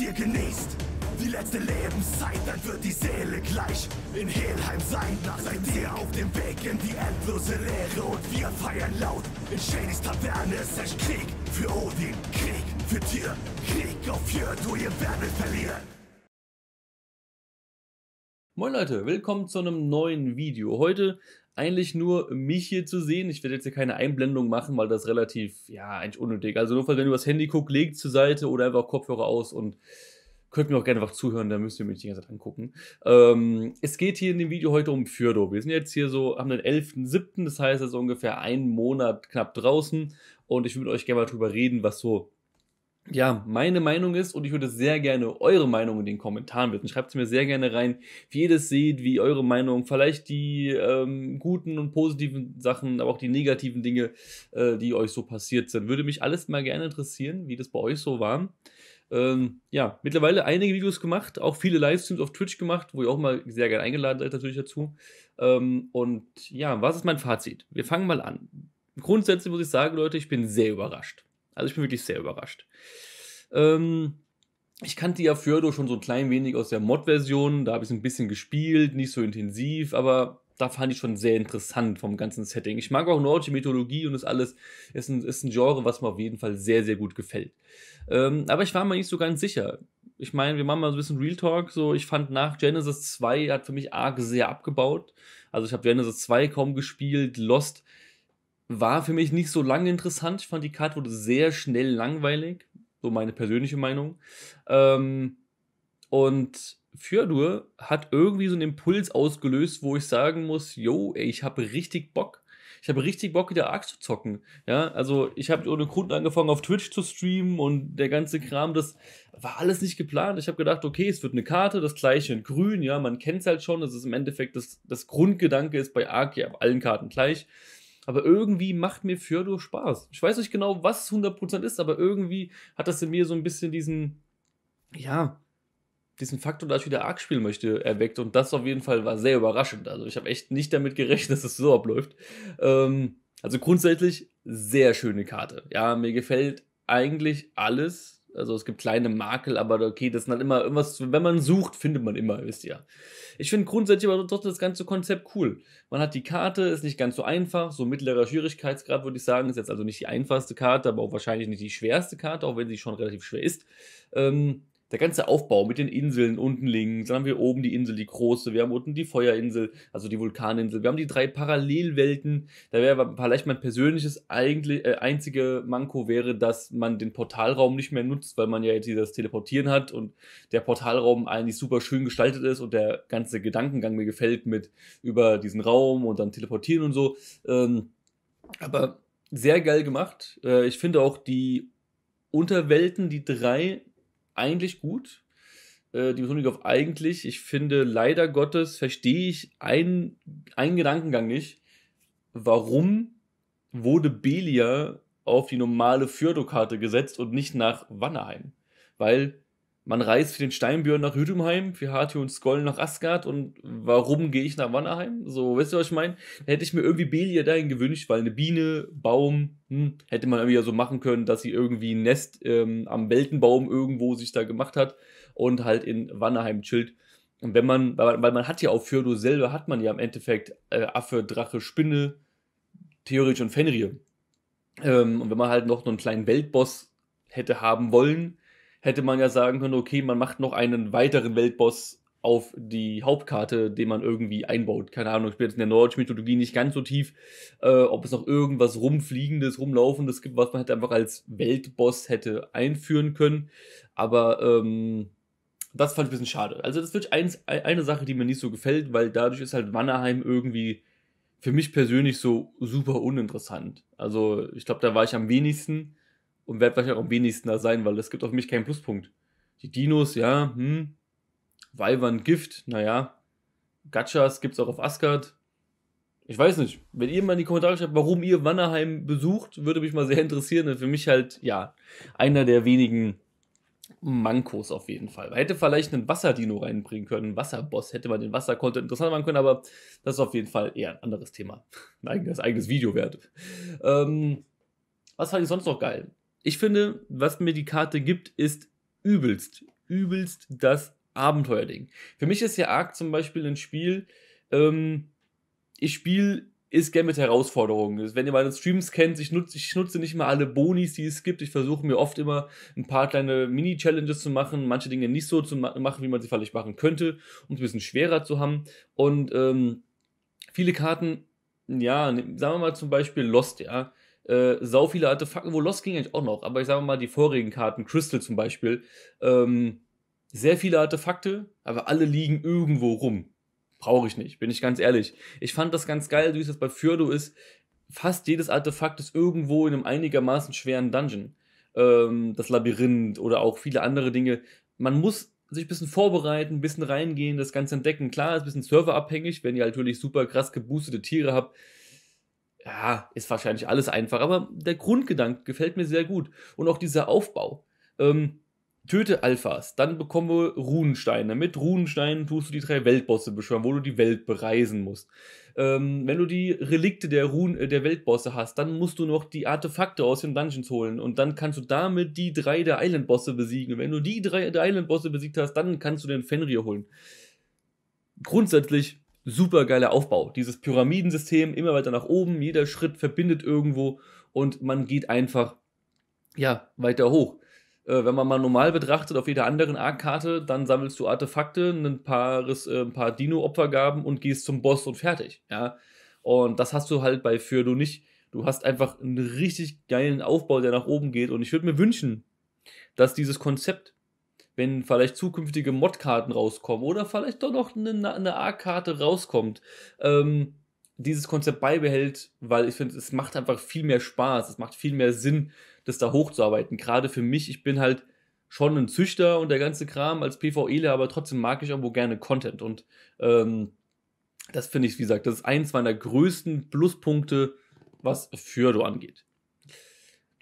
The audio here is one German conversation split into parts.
dir genießt. Die letzte Lebenszeit, dann wird die Seele gleich in Helheim sein. Nach seid ihr auf dem Weg in die endlose Leere und wir feiern laut. In Shadys Taverne Es ist Krieg für Odin, Krieg für Tier, Krieg auf Jörd, wo ihr werdet verlieren. Moin Leute, willkommen zu einem neuen Video. Heute eigentlich nur mich hier zu sehen. Ich werde jetzt hier keine Einblendung machen, weil das relativ, ja, eigentlich unnötig. Also nur, wenn du das Handy guckst, legt zur Seite oder einfach Kopfhörer aus und könnt mir auch gerne einfach zuhören, da müsst ihr mich die ganze Zeit angucken. Ähm, es geht hier in dem Video heute um Fürdo. Wir sind jetzt hier so, haben den 11.07., das heißt also ungefähr einen Monat knapp draußen und ich würde euch gerne mal drüber reden, was so ja, meine Meinung ist und ich würde sehr gerne eure Meinung in den Kommentaren bitten. Schreibt es mir sehr gerne rein, wie ihr das seht, wie eure Meinung, vielleicht die ähm, guten und positiven Sachen, aber auch die negativen Dinge, äh, die euch so passiert sind. Würde mich alles mal gerne interessieren, wie das bei euch so war. Ähm, ja, mittlerweile einige Videos gemacht, auch viele Livestreams auf Twitch gemacht, wo ihr auch mal sehr gerne eingeladen seid natürlich dazu. Ähm, und ja, was ist mein Fazit? Wir fangen mal an. Grundsätzlich muss ich sagen, Leute, ich bin sehr überrascht also ich bin wirklich sehr überrascht. Ähm, ich kannte ja Fjordo schon so ein klein wenig aus der Mod-Version. Da habe ich es ein bisschen gespielt, nicht so intensiv, aber da fand ich schon sehr interessant vom ganzen Setting. Ich mag auch nordische Mythologie und das alles ist ein, ist ein Genre, was mir auf jeden Fall sehr, sehr gut gefällt. Ähm, aber ich war mir nicht so ganz sicher. Ich meine, wir machen mal so ein bisschen Real Talk. So, ich fand nach Genesis 2 hat für mich arg sehr abgebaut. Also ich habe Genesis 2 kaum gespielt, Lost war für mich nicht so lange interessant. Ich fand die Karte wurde sehr schnell langweilig. So meine persönliche Meinung. Ähm, und Fjordur hat irgendwie so einen Impuls ausgelöst, wo ich sagen muss, yo, ey, ich habe richtig Bock. Ich habe richtig Bock, wieder Arc zu zocken. Ja, also ich habe ohne Grund angefangen, auf Twitch zu streamen und der ganze Kram, das war alles nicht geplant. Ich habe gedacht, okay, es wird eine Karte, das gleiche in grün, ja, man kennt es halt schon. Das ist im Endeffekt, das, das Grundgedanke ist bei Arc ja auf allen Karten gleich aber irgendwie macht mir Fjordur Spaß. Ich weiß nicht genau, was 100% ist, aber irgendwie hat das in mir so ein bisschen diesen, ja, diesen Faktor, dass ich wieder Arc spielen möchte, erweckt. Und das auf jeden Fall war sehr überraschend. Also ich habe echt nicht damit gerechnet, dass es das so abläuft. Ähm, also grundsätzlich sehr schöne Karte. Ja, mir gefällt eigentlich alles also es gibt kleine Makel, aber okay, das ist halt dann immer irgendwas, wenn man sucht, findet man immer, wisst ihr. Ich finde grundsätzlich aber trotzdem das ganze Konzept cool. Man hat die Karte, ist nicht ganz so einfach, so mittlerer Schwierigkeitsgrad würde ich sagen, ist jetzt also nicht die einfachste Karte, aber auch wahrscheinlich nicht die schwerste Karte, auch wenn sie schon relativ schwer ist. Ähm, der ganze Aufbau mit den Inseln unten links, dann haben wir oben die Insel, die große, wir haben unten die Feuerinsel, also die Vulkaninsel, wir haben die drei Parallelwelten. Da wäre vielleicht mein persönliches eigentlich, äh, einzige Manko wäre, dass man den Portalraum nicht mehr nutzt, weil man ja jetzt dieses Teleportieren hat und der Portalraum eigentlich super schön gestaltet ist und der ganze Gedankengang mir gefällt mit über diesen Raum und dann teleportieren und so. Ähm, aber sehr geil gemacht. Äh, ich finde auch die Unterwelten, die drei, eigentlich gut. Äh, die Betonung auf eigentlich. Ich finde, leider Gottes verstehe ich einen, einen Gedankengang nicht. Warum wurde Belia auf die normale Fjordokarte gesetzt und nicht nach Wannerheim? Weil man reist für den Steinbjörn nach Hüdumheim, für Hati und Skoll nach Asgard und warum gehe ich nach Wannerheim? So, weißt du, was ich meine? Da hätte ich mir irgendwie Belia dahin gewünscht, weil eine Biene, Baum, hm, hätte man irgendwie ja so machen können, dass sie irgendwie ein Nest ähm, am Weltenbaum irgendwo sich da gemacht hat und halt in Wannerheim chillt. Und wenn man, weil, weil man hat ja auf Fjordo selber, hat man ja im Endeffekt äh, Affe, Drache, Spinne, theoretisch und Fenrir. Ähm, und wenn man halt noch einen kleinen Weltboss hätte haben wollen, hätte man ja sagen können, okay, man macht noch einen weiteren Weltboss auf die Hauptkarte, den man irgendwie einbaut. Keine Ahnung, ich bin jetzt in der nordischen Mythologie nicht ganz so tief, äh, ob es noch irgendwas rumfliegendes, rumlaufendes gibt, was man hätte einfach als Weltboss hätte einführen können. Aber ähm, das fand ich ein bisschen schade. Also das ist wirklich eins, eine Sache, die mir nicht so gefällt, weil dadurch ist halt Mannerheim irgendwie für mich persönlich so super uninteressant. Also ich glaube, da war ich am wenigsten und werde wahrscheinlich auch am wenigsten da sein, weil es gibt auf mich keinen Pluspunkt. Die Dinos, ja, hm. Weibern, Gift, naja. Gachas gibt es auch auf Asgard. Ich weiß nicht. Wenn ihr mal in die Kommentare schreibt, warum ihr Wannerheim besucht, würde mich mal sehr interessieren. Und für mich halt, ja, einer der wenigen Mankos auf jeden Fall. Man hätte vielleicht einen Wasserdino reinbringen können, einen Wasserboss, hätte man den Wassercontent interessant machen können, aber das ist auf jeden Fall eher ein anderes Thema. Ein eigenes, eigenes Video wert. Ähm, was fand ich sonst noch geil? ich finde, was mir die Karte gibt, ist übelst, übelst das Abenteuerding. Für mich ist ja Ark zum Beispiel ein Spiel, ähm, ich spiele ist gerne mit Herausforderungen. Wenn ihr meine Streams kennt, ich nutze, ich nutze nicht mal alle Bonis, die es gibt. Ich versuche mir oft immer ein paar kleine Mini-Challenges zu machen, manche Dinge nicht so zu ma machen, wie man sie vielleicht machen könnte, um es ein bisschen schwerer zu haben. Und ähm, viele Karten, ja, ne, sagen wir mal zum Beispiel Lost, ja äh, sau viele Artefakte, Wo Lost ging eigentlich auch noch, aber ich sage mal, die vorigen Karten, Crystal zum Beispiel, ähm, sehr viele Artefakte, aber alle liegen irgendwo rum. Brauche ich nicht, bin ich ganz ehrlich. Ich fand das ganz geil, wie es bei Fjordo ist. Fast jedes Artefakt ist irgendwo in einem einigermaßen schweren Dungeon. Ähm, das Labyrinth oder auch viele andere Dinge. Man muss sich ein bisschen vorbereiten, ein bisschen reingehen, das Ganze entdecken. Klar, ist ein bisschen serverabhängig, wenn ihr natürlich halt super krass geboostete Tiere habt, ja, ist wahrscheinlich alles einfach, aber der Grundgedanke gefällt mir sehr gut. Und auch dieser Aufbau. Ähm, töte Alphas, dann bekomme Runensteine. Mit Runensteinen tust du die drei Weltbosse beschwören, wo du die Welt bereisen musst. Ähm, wenn du die Relikte der, Runen, äh, der Weltbosse hast, dann musst du noch die Artefakte aus den Dungeons holen und dann kannst du damit die drei der Islandbosse besiegen. Und wenn du die drei der Islandbosse besiegt hast, dann kannst du den Fenrir holen. Grundsätzlich super geiler Aufbau. Dieses Pyramidensystem immer weiter nach oben, jeder Schritt verbindet irgendwo und man geht einfach ja, weiter hoch. Äh, wenn man mal normal betrachtet auf jeder anderen Arc-Karte, dann sammelst du Artefakte, ein, paares, äh, paar Dino-Opfergaben und gehst zum Boss und fertig. Ja? Und das hast du halt bei Fürdo nicht. Du hast einfach einen richtig geilen Aufbau, der nach oben geht. Und ich würde mir wünschen, dass dieses Konzept wenn vielleicht zukünftige Mod-Karten rauskommen oder vielleicht doch noch eine, eine A-Karte rauskommt, ähm, dieses Konzept beibehält, weil ich finde, es macht einfach viel mehr Spaß, es macht viel mehr Sinn, das da hochzuarbeiten. Gerade für mich, ich bin halt schon ein Züchter und der ganze Kram als PvEler, aber trotzdem mag ich irgendwo gerne Content und ähm, das finde ich, wie gesagt, das ist eins meiner größten Pluspunkte, was Fjordo angeht.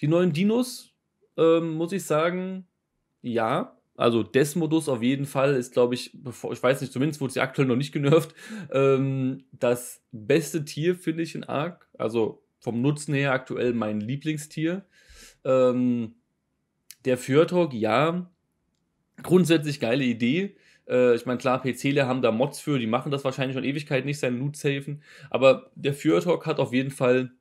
Die neuen Dinos, ähm, muss ich sagen, ja, also Desmodus auf jeden Fall ist, glaube ich, bevor, ich weiß nicht, zumindest wurde sie aktuell noch nicht genervt, ähm, das beste Tier, finde ich, in Ark. Also vom Nutzen her aktuell mein Lieblingstier. Ähm, der Fjordhog, ja, grundsätzlich geile Idee. Äh, ich meine, klar, PCler haben da Mods für, die machen das wahrscheinlich schon Ewigkeit nicht, seinen Loot safen. Aber der Fjordhog hat auf jeden Fall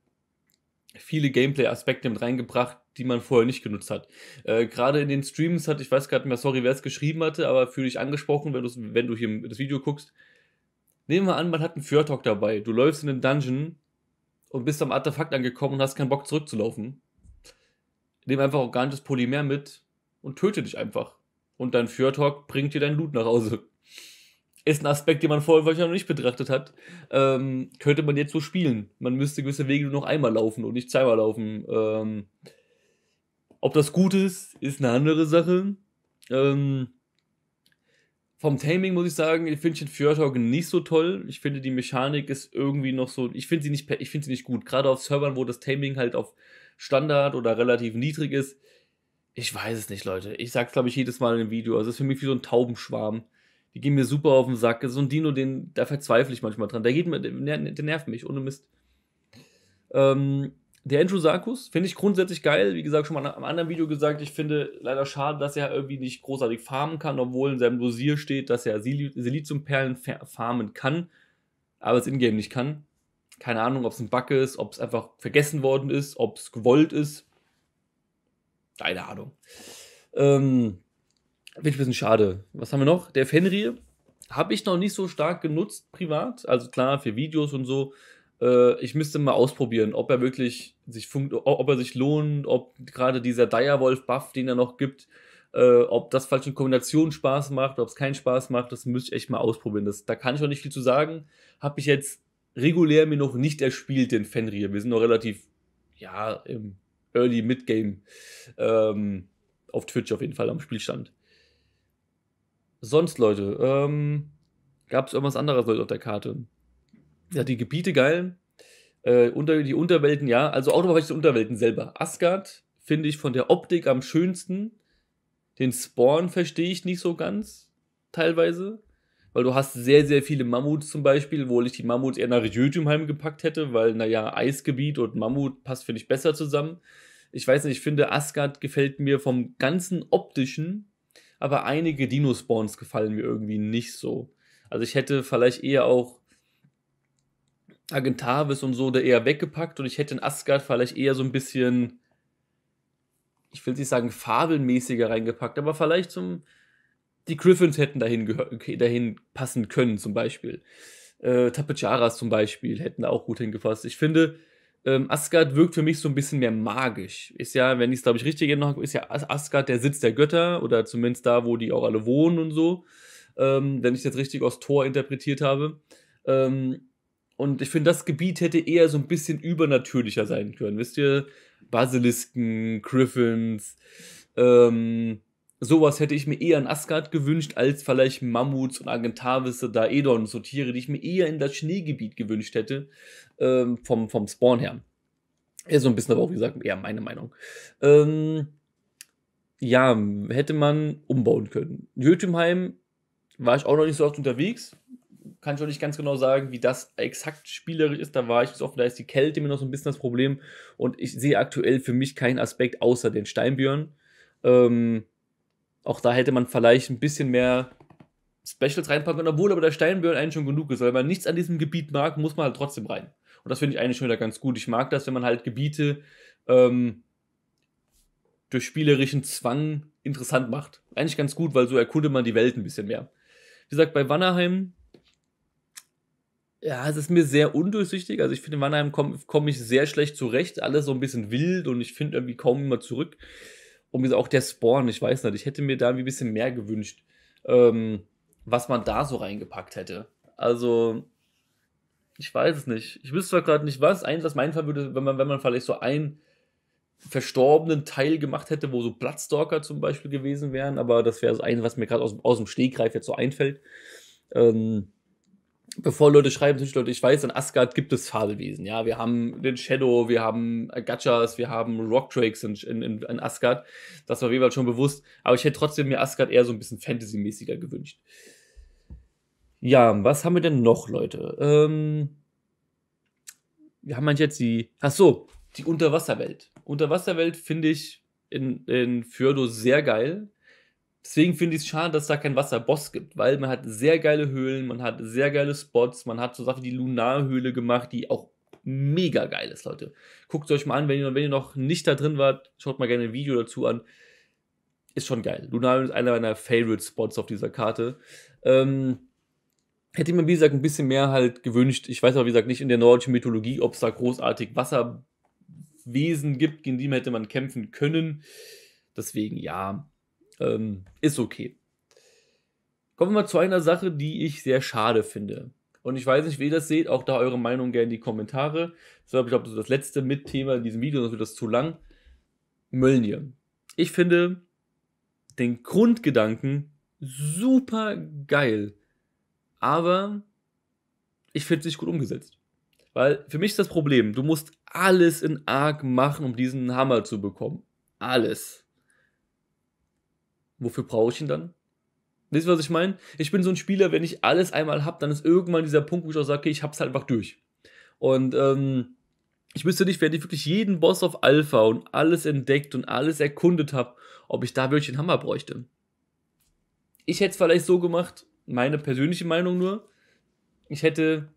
viele Gameplay-Aspekte mit reingebracht, die man vorher nicht genutzt hat. Äh, Gerade in den Streams hat, ich weiß gerade nicht mehr, sorry, wer es geschrieben hatte, aber fühle dich angesprochen, wenn, wenn du hier das Video guckst. Nehmen wir an, man hat einen Fjordhawk dabei. Du läufst in den Dungeon und bist am Artefakt angekommen und hast keinen Bock zurückzulaufen. Nimm einfach organisches Polymer mit und töte dich einfach. Und dein Fjordhawk bringt dir dein Loot nach Hause. Ist ein Aspekt, den man vorher vielleicht noch nicht betrachtet hat. Ähm, könnte man jetzt so spielen. Man müsste gewisse Wege nur noch einmal laufen und nicht zweimal laufen. Ähm, ob das gut ist, ist eine andere Sache. Ähm, vom Taming muss ich sagen, ich finde den Fjordhaugen nicht so toll. Ich finde, die Mechanik ist irgendwie noch so. Ich finde sie, nicht, ich find sie nicht gut. Gerade auf Servern, wo das Taming halt auf Standard oder relativ niedrig ist. Ich weiß es nicht, Leute. Ich sag's, glaube ich, jedes Mal in einem Video. Also, es ist für mich wie so ein Taubenschwarm. Die gehen mir super auf den Sack. Das ist so ein Dino, den, da verzweifle ich manchmal dran. Der, geht mir, der, der nervt mich, ohne Mist. Ähm, der Andrew Sarkus finde ich grundsätzlich geil. Wie gesagt, schon mal am anderen Video gesagt, ich finde leider schade, dass er irgendwie nicht großartig farmen kann, obwohl in seinem Dosier steht, dass er Siliziumperlen farmen kann, aber es ingame nicht kann. Keine Ahnung, ob es ein Bug ist, ob es einfach vergessen worden ist, ob es gewollt ist. Keine Ahnung. Ähm, finde ich ein bisschen schade. Was haben wir noch? Der Fenrir habe ich noch nicht so stark genutzt privat. Also klar, für Videos und so äh, ich müsste mal ausprobieren, ob er wirklich sich ob er sich lohnt, ob gerade dieser Direwolf-Buff, den er noch gibt, äh, ob das falsche in Kombination Spaß macht, ob es keinen Spaß macht, das müsste ich echt mal ausprobieren. Das, da kann ich noch nicht viel zu sagen. Habe ich jetzt regulär mir noch nicht erspielt, den Fenrir. Wir sind noch relativ, ja, im Early Mid-Game ähm, auf Twitch auf jeden Fall am Spielstand. Sonst, Leute, ähm, gab es irgendwas anderes auf der Karte? ja, die Gebiete geil. Äh, unter, die Unterwelten, ja. Also auch die Unterwelten selber. Asgard finde ich von der Optik am schönsten. Den Spawn verstehe ich nicht so ganz, teilweise. Weil du hast sehr, sehr viele Mammuts zum Beispiel, wo ich die Mammuts eher nach Jötunheim gepackt hätte, weil, naja, Eisgebiet und Mammut passt, finde ich, besser zusammen. Ich weiß nicht, ich finde, Asgard gefällt mir vom ganzen Optischen, aber einige Dino-Spawns gefallen mir irgendwie nicht so. Also ich hätte vielleicht eher auch Agentavis und so da eher weggepackt und ich hätte in Asgard vielleicht eher so ein bisschen, ich will nicht sagen fabelmäßiger reingepackt, aber vielleicht zum, die Griffins hätten dahin, dahin passen können zum Beispiel. Äh, Tapejaras zum Beispiel hätten auch gut hingepasst. Ich finde, ähm, Asgard wirkt für mich so ein bisschen mehr magisch. Ist ja, wenn ich es glaube ich richtig erinnere, ist ja Asgard der Sitz der Götter oder zumindest da, wo die auch alle wohnen und so. Ähm, wenn ich jetzt richtig aus Thor interpretiert habe. Ähm, und ich finde, das Gebiet hätte eher so ein bisschen übernatürlicher sein können. Wisst ihr, Basilisken, Griffins, ähm, sowas hätte ich mir eher in Asgard gewünscht, als vielleicht Mammuts und Argentavisse, da Edon, so Tiere, die ich mir eher in das Schneegebiet gewünscht hätte, ähm, vom, vom Spawn her. Eher so ein bisschen, aber auch wie gesagt, eher meine Meinung. Ähm, ja, hätte man umbauen können. Jötunheim war ich auch noch nicht so oft unterwegs kann ich auch nicht ganz genau sagen, wie das exakt spielerisch ist. Da war ich jetzt offen, da ist die Kälte mir noch so ein bisschen das Problem. Und ich sehe aktuell für mich keinen Aspekt außer den Steinbjörn. Ähm, auch da hätte man vielleicht ein bisschen mehr Specials reinpacken können, obwohl aber der Steinbjörn eigentlich schon genug ist. Weil man nichts an diesem Gebiet mag, muss man halt trotzdem rein. Und das finde ich eigentlich schon wieder ganz gut. Ich mag das, wenn man halt Gebiete ähm, durch spielerischen Zwang interessant macht. Eigentlich ganz gut, weil so erkundet man die Welt ein bisschen mehr. Wie gesagt, bei Wannerheim ja, es ist mir sehr undurchsichtig. Also ich finde, in Mannheim komme komm ich sehr schlecht zurecht. Alles so ein bisschen wild und ich finde irgendwie kaum immer zurück. Und auch der Spawn, ich weiß nicht, ich hätte mir da ein bisschen mehr gewünscht, ähm, was man da so reingepackt hätte. Also, ich weiß es nicht. Ich wüsste zwar gerade nicht was. Eins, was mein Fall würde, wenn man, wenn man vielleicht so einen verstorbenen Teil gemacht hätte, wo so Bloodstalker zum Beispiel gewesen wären, aber das wäre so ein, was mir gerade aus, aus dem Stegreif jetzt so einfällt. Ähm, bevor Leute schreiben, Leute, ich weiß, in Asgard gibt es Fabelwesen. Ja, wir haben den Shadow, wir haben Agachas, wir haben Rockdrakes in, in, in Asgard. Das war jeweils schon bewusst. Aber ich hätte trotzdem mir Asgard eher so ein bisschen Fantasy-mäßiger gewünscht. Ja, was haben wir denn noch, Leute? Ähm, wir haben halt jetzt die. Ach so, die Unterwasserwelt. Unterwasserwelt finde ich in, in Fjordo sehr geil. Deswegen finde ich es schade, dass es da kein Wasserboss gibt, weil man hat sehr geile Höhlen, man hat sehr geile Spots, man hat so Sachen wie die Lunarhöhle gemacht, die auch mega geil ist, Leute. Guckt es euch mal an, wenn ihr, wenn ihr noch nicht da drin wart, schaut mal gerne ein Video dazu an. Ist schon geil. Lunarhöhle ist einer meiner Favorite Spots auf dieser Karte. Ähm, hätte ich mir, wie gesagt, ein bisschen mehr halt gewünscht. Ich weiß aber, wie gesagt, nicht in der nordischen Mythologie, ob es da großartig Wasserwesen gibt, gegen die man hätte man kämpfen können. Deswegen, ja, ähm, ist okay. Kommen wir mal zu einer Sache, die ich sehr schade finde. Und ich weiß nicht, wie ihr das seht, auch da eure Meinung gerne in die Kommentare. Das war, ich glaube, so das letzte Mitthema in diesem Video, sonst wird das zu lang. Möllnir. Ich finde den Grundgedanken super geil, aber ich finde es nicht gut umgesetzt. Weil für mich ist das Problem, du musst alles in Ark machen, um diesen Hammer zu bekommen. Alles wofür brauche ich ihn dann? Wisst ihr, was ich meine? Ich bin so ein Spieler, wenn ich alles einmal habe, dann ist irgendwann dieser Punkt, wo ich auch sage, okay, ich hab's halt einfach durch. Und ähm, ich wüsste nicht, wenn ich wirklich jeden Boss auf Alpha und alles entdeckt und alles erkundet habe, ob ich da wirklich einen Hammer bräuchte. Ich hätte es vielleicht so gemacht, meine persönliche Meinung nur, ich hätte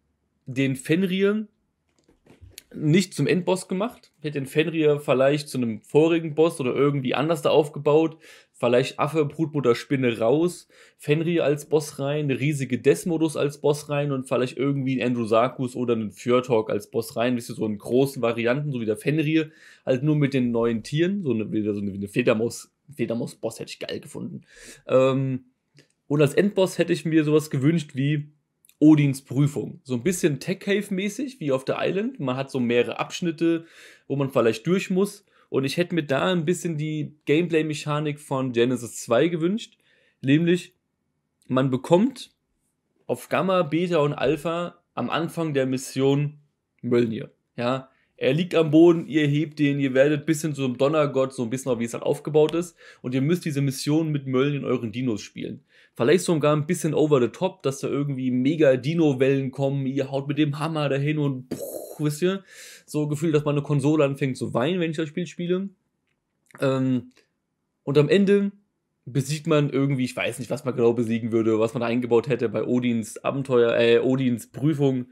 den Fenrir nicht zum Endboss gemacht. Ich hätte den Fenrir vielleicht zu einem vorigen Boss oder irgendwie anders da aufgebaut, vielleicht Affe, Brutmutter, Spinne raus, Fenrir als Boss rein, eine riesige Desmodus als Boss rein und vielleicht irgendwie ein Andrew Sarkus oder einen Fjordhawk als Boss rein, wisst ihr, so in großen Varianten, so wie der Fenrir, halt nur mit den neuen Tieren, so eine, so eine, eine Fledermaus, boss hätte ich geil gefunden. Ähm, und als Endboss hätte ich mir sowas gewünscht wie Odins Prüfung. So ein bisschen Tech Cave-mäßig, wie auf der Island. Man hat so mehrere Abschnitte, wo man vielleicht durch muss. Und ich hätte mir da ein bisschen die Gameplay-Mechanik von Genesis 2 gewünscht. Nämlich, man bekommt auf Gamma, Beta und Alpha am Anfang der Mission Mölnir. Ja, er liegt am Boden, ihr hebt ihn, ihr werdet bis hin einem Donnergott, so ein bisschen, wie es halt aufgebaut ist. Und ihr müsst diese Mission mit Mölnir in euren Dinos spielen vielleicht sogar ein bisschen over the top, dass da irgendwie mega Dino-Wellen kommen, ihr haut mit dem Hammer dahin und puh, wisst ihr, so Gefühl, dass meine Konsole anfängt zu weinen, wenn ich das Spiel spiele. Ähm, und am Ende besiegt man irgendwie, ich weiß nicht, was man genau besiegen würde, was man da eingebaut hätte bei Odins Abenteuer, äh, Odins Prüfung.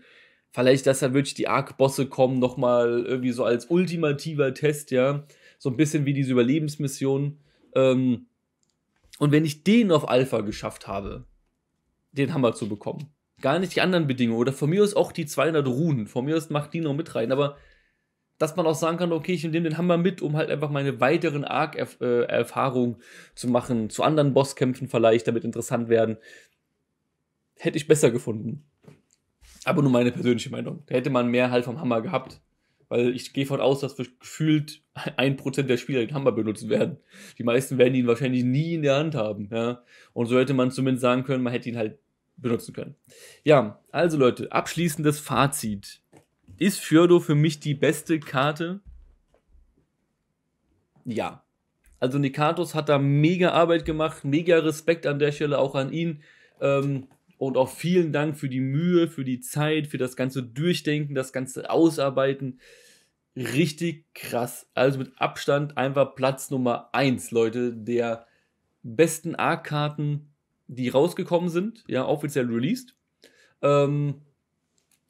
Vielleicht, dass da wirklich die Arc-Bosse kommen, nochmal irgendwie so als ultimativer Test, ja. So ein bisschen wie diese Überlebensmission. Ähm, und wenn ich den auf Alpha geschafft habe, den Hammer zu bekommen, gar nicht die anderen Bedingungen oder von mir aus auch die 200 Runen, von mir aus macht die noch mit rein, aber dass man auch sagen kann, okay, ich nehme den Hammer mit, um halt einfach meine weiteren Arc-Erfahrungen äh, zu machen, zu anderen Bosskämpfen vielleicht, damit interessant werden, hätte ich besser gefunden. Aber nur meine persönliche Meinung. Da hätte man mehr halt vom Hammer gehabt weil ich gehe von aus, dass wir gefühlt 1% der Spieler den Hammer benutzen werden. Die meisten werden ihn wahrscheinlich nie in der Hand haben. Ja? Und so hätte man zumindest sagen können, man hätte ihn halt benutzen können. Ja, also Leute, abschließendes Fazit. Ist Fjordo für mich die beste Karte? Ja. Also Nikatos hat da mega Arbeit gemacht, mega Respekt an der Stelle auch an ihn. Ähm, und auch vielen Dank für die Mühe, für die Zeit, für das ganze Durchdenken, das ganze Ausarbeiten. Richtig krass. Also mit Abstand einfach Platz Nummer 1, Leute, der besten A-Karten, die rausgekommen sind, ja, offiziell released. Ähm,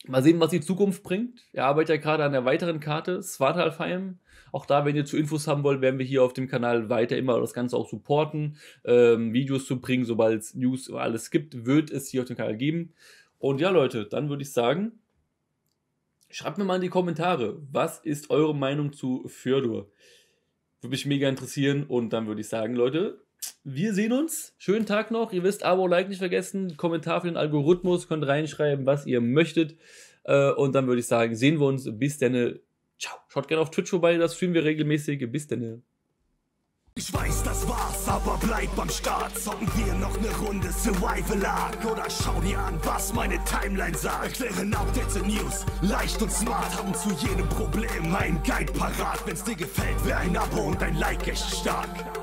Mal sehen, was die Zukunft bringt. Er arbeitet ja gerade an der weiteren Karte, Svartalfheim. Auch da, wenn ihr zu Infos haben wollt, werden wir hier auf dem Kanal weiter immer das Ganze auch supporten, ähm, Videos zu bringen, sobald es News über alles gibt, wird es hier auf dem Kanal geben. Und ja, Leute, dann würde ich sagen, schreibt mir mal in die Kommentare, was ist eure Meinung zu Fyodor? Würde mich mega interessieren und dann würde ich sagen, Leute, wir sehen uns. Schönen Tag noch. Ihr wisst, Abo, Like nicht vergessen. Kommentar für den Algorithmus. Könnt reinschreiben, was ihr möchtet. Äh, und dann würde ich sagen, sehen wir uns. Bis dann. Ciao. Schaut gerne auf Twitch vorbei. Das streamen wir regelmäßig. Bis dann. Ich weiß, das war's, aber bleib am Start. Zocken wir noch eine Runde Survival Arc. Oder schau dir an, was meine Timeline sagt. Erklären Updates und News, leicht und smart. Haben zu jedem Problem einen Guide parat. Wenn's dir gefällt, wäre ein Abo und ein Like echt stark.